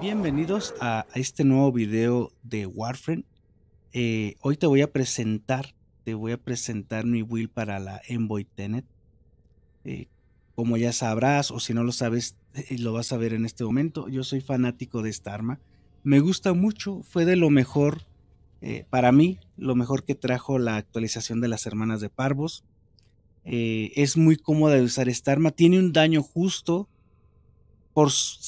Bienvenidos a, este nuevo video de Warframe. Eh, hoy te voy a presentar, te voy a presentar mi build para la Envoy Tenet. Eh, como ya sabrás, o si no lo sabes, eh, lo vas a ver en este momento. Yo soy fanático de esta arma. Me gusta mucho, fue de lo mejor para mí, lo mejor que trajo la actualización de las hermanas de Parvos. es muy cómoda de usar esta arma, tiene un daño justo,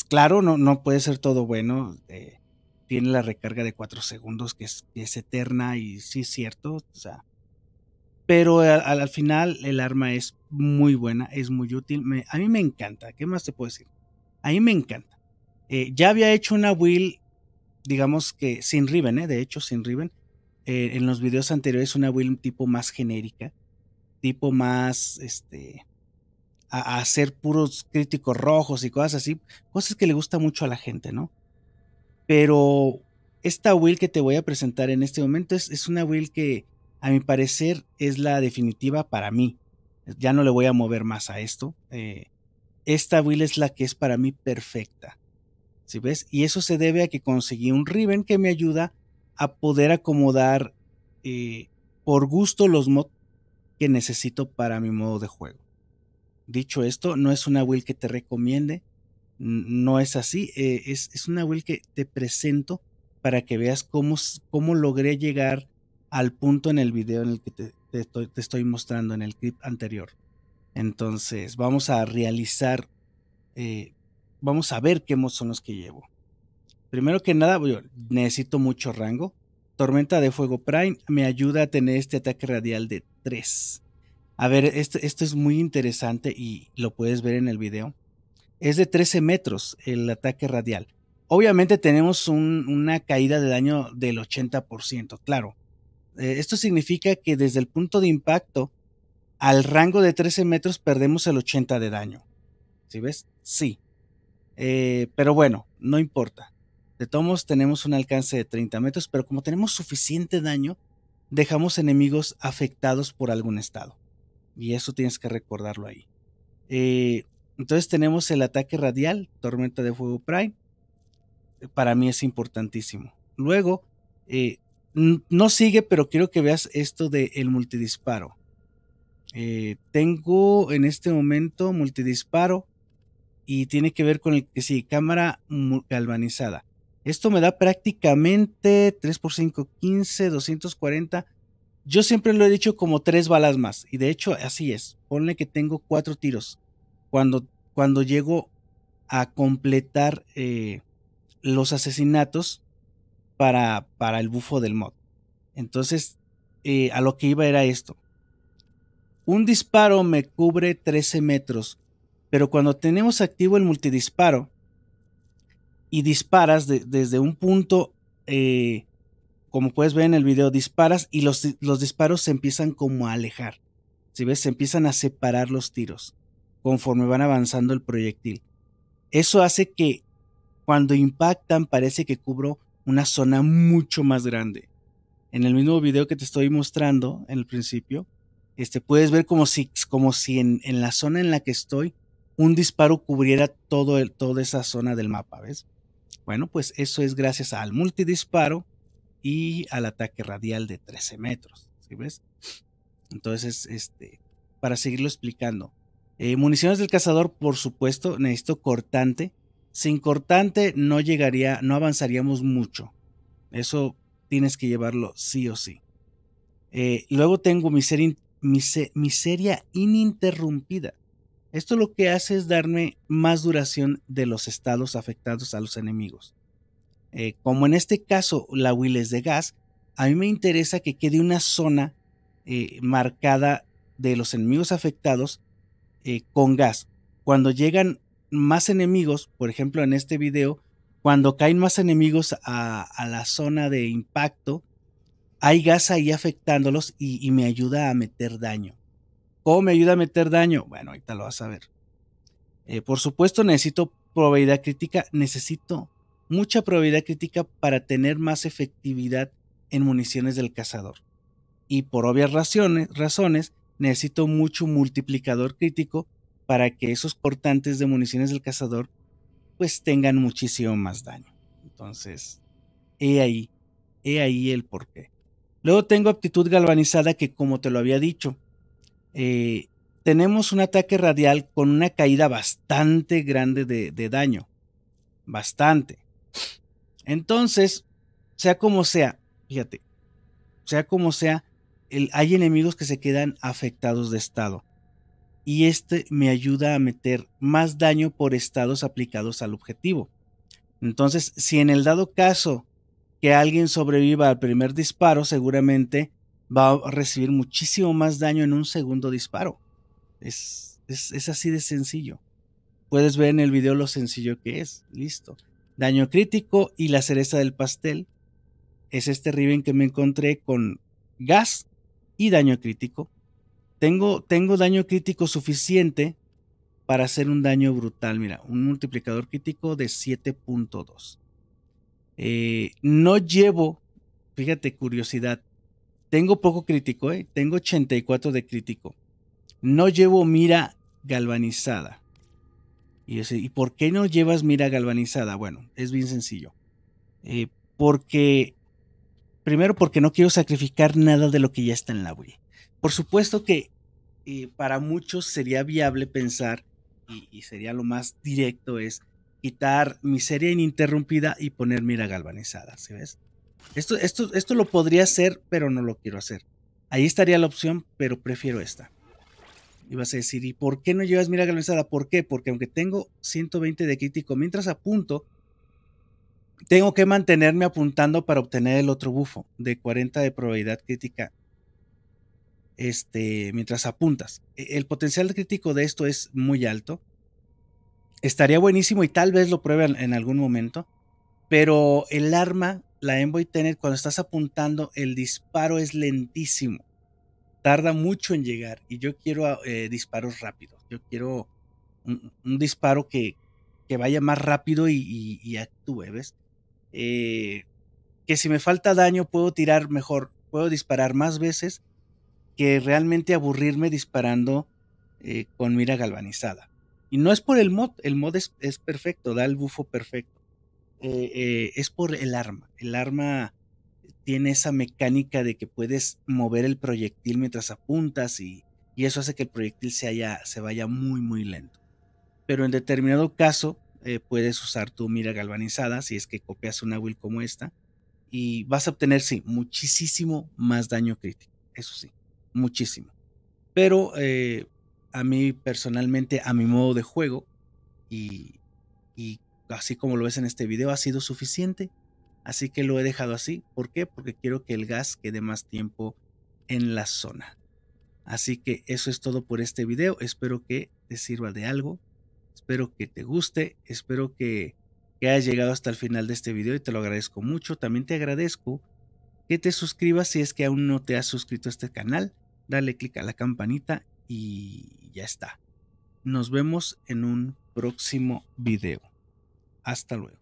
claro, no, no puede ser todo bueno. Eh, tiene la recarga de 4 segundos que es, eterna y sí es cierto. O sea, pero al, final el arma es muy buena, es muy útil. a mí me encanta. ¿Qué más te puedo decir? A mí me encanta. Eh, ya había hecho una will, digamos que sin Riven, eh, de hecho sin Riven. Eh, en los videos anteriores una will tipo más genérica, tipo más, este, a, hacer puros críticos rojos y cosas así, cosas que le gusta mucho a la gente, ¿no? Pero esta will que te voy a presentar en este momento es, una will que a mi parecer es la definitiva para mí. Ya no le voy a mover más a esto. Eh, esta will es la que es para mí perfecta. si ves? Y eso se debe a que conseguí un ribbon que me ayuda a poder acomodar eh, por gusto los mods que necesito para mi modo de juego. Dicho esto, no es una will que te recomiende, no es así, eh, es, una will que te presento para que veas cómo, cómo logré llegar al punto en el video en el que te, estoy, mostrando en el clip anterior. Entonces, vamos a realizar, eh, vamos a ver qué mods son los que llevo. Primero que nada, necesito mucho rango. Tormenta de Fuego Prime me ayuda a tener este ataque radial de 3. A ver, esto, es muy interesante y lo puedes ver en el video. Es de 13 metros el ataque radial. Obviamente tenemos una caída de daño del 80%, claro. Eh, esto significa que desde el punto de impacto al rango de 13 metros perdemos el 80 de daño. ¿Sí ves? Sí. Eh, pero bueno, no importa. De todos tenemos un alcance de 30 metros, pero como tenemos suficiente daño, dejamos enemigos afectados por algún estado. Y eso tienes que recordarlo ahí. Eh, entonces tenemos el ataque radial, tormenta de fuego Prime. Eh, para mí es importantísimo. Luego, eh, no sigue, pero quiero que veas esto del el multidisparo. tengo en este momento multidisparo y tiene que ver con el que sí, cámara galvanizada. Esto me da prácticamente 3 x 5, 15, 240 yo siempre lo he dicho como tres balas más. Y de hecho, así es. Ponle que tengo cuatro tiros. Cuando, cuando llego a completar eh, los asesinatos para, para el bufo del mod. Entonces, eh, a lo que iba era esto. Un disparo me cubre 13 metros, pero cuando tenemos activo el multidisparo y disparas desde un punto eh, como puedes ver en el video, disparas y los, los disparos se empiezan como a alejar. Si ves, se empiezan a separar los tiros conforme van avanzando el proyectil. Eso hace que cuando impactan parece que cubro una zona mucho más grande. En el mismo video que te estoy mostrando en el principio, este, puedes ver como si, como si en, en la zona en la que estoy un disparo cubriera todo toda esa zona del mapa, ¿ves? Bueno, pues eso es gracias al multidisparo y al ataque radial de 13 metros. ves? Entonces, este, para seguirlo explicando, eh, municiones del cazador, por supuesto, necesito cortante. Sin cortante no llegaría, no avanzaríamos mucho. Eso tienes que llevarlo sí o sí. Eh, luego tengo miseria ininterrumpida. Esto lo que hace es darme más duración de los estados afectados a los enemigos. Eh, como en este caso la Will es de gas, a mí me interesa que quede una zona eh, marcada de los enemigos afectados eh, con gas. Cuando llegan más enemigos, por ejemplo en este video, cuando caen más enemigos a, la zona de impacto, hay gas ahí afectándolos y, me ayuda a meter daño. ¿Cómo me ayuda a meter daño? Bueno, ahorita lo vas a ver. por supuesto, necesito probabilidad crítica, necesito mucha probabilidad crítica para tener más efectividad en municiones del cazador. Y por obvias razones, necesito mucho multiplicador crítico para que esos cortantes de municiones del cazador pues tengan muchísimo más daño. Entonces, he ahí, he ahí el porqué. Luego tengo aptitud galvanizada que como te lo había dicho, eh, tenemos un ataque radial con una caída bastante grande de daño. Bastante. Entonces, sea como sea, fíjate, sea como sea, hay enemigos que se quedan afectados de estado. Y este me ayuda a meter más daño por estados aplicados al objetivo. Entonces, si en el dado caso que alguien sobreviva al primer disparo, seguramente va a recibir muchísimo más daño en un segundo disparo. Es, es, es así de sencillo. Puedes ver en el video lo sencillo que es. Listo. Daño crítico y la cereza del pastel es este Riven que me encontré con gas y daño crítico. Tengo, tengo daño crítico suficiente para hacer un daño brutal. Mira, un multiplicador crítico de 7.2. Eh, no llevo, fíjate, curiosidad. Tengo poco crítico, ¿eh? tengo 84 de crítico. No llevo mira galvanizada. Y ¿y por qué no llevas mira galvanizada? Bueno, es bien sencillo. Eh, porque, primero porque no quiero sacrificar nada de lo que ya está en la Wii. Por supuesto que eh, para muchos sería viable pensar, y, sería lo más directo, es quitar miseria ininterrumpida y poner mira galvanizada, ¿sí ves? Esto, esto, esto lo podría hacer, pero no lo quiero hacer. Ahí estaría la opción, pero prefiero esta. Y vas a decir, ¿y por qué no llevas mira galvanizada? ¿Por qué? Porque aunque tengo 120 de crítico, mientras apunto, tengo que mantenerme apuntando para obtener el otro bufo de 40 de probabilidad crítica. Este, mientras apuntas. E, el potencial crítico de esto es muy alto. Estaría buenísimo y tal vez lo prueben en algún momento. Pero el arma, la Envoy Tener, cuando estás apuntando, el disparo es lentísimo tarda mucho en llegar y yo quiero ah, eh, disparos rápidos. Yo quiero un, disparo que, vaya más rápido y, actúe, ¿ves? Eh, que si me falta daño puedo tirar mejor, puedo disparar más veces que realmente aburrirme disparando eh, con mira galvanizada. Y no es por el mod, el mod es, es perfecto, da el bufo perfecto. es por el arma. El arma tiene esa mecánica de que puedes mover el proyectil mientras apuntas y, eso hace que el proyectil se, haya, se vaya muy, muy lento. Pero en determinado caso eh, puedes usar tu mira galvanizada si es que copias una will como esta y vas a obtener, sí, muchísimo más daño crítico, eso sí, muchísimo. Pero eh, a mí personalmente, a mi modo de juego y, y así como lo ves en este video, ha sido suficiente Así que lo he dejado así. ¿Por qué? Porque quiero que el gas quede más tiempo en la zona. Así que eso es todo por este video. Espero que te sirva de algo. Espero que te guste. Espero que, hayas llegado hasta el final de este video y te lo agradezco mucho. También te agradezco que te suscribas si es que aún no te has suscrito a este canal. Dale click a la campanita y ya está. Nos vemos en un próximo video. Hasta luego.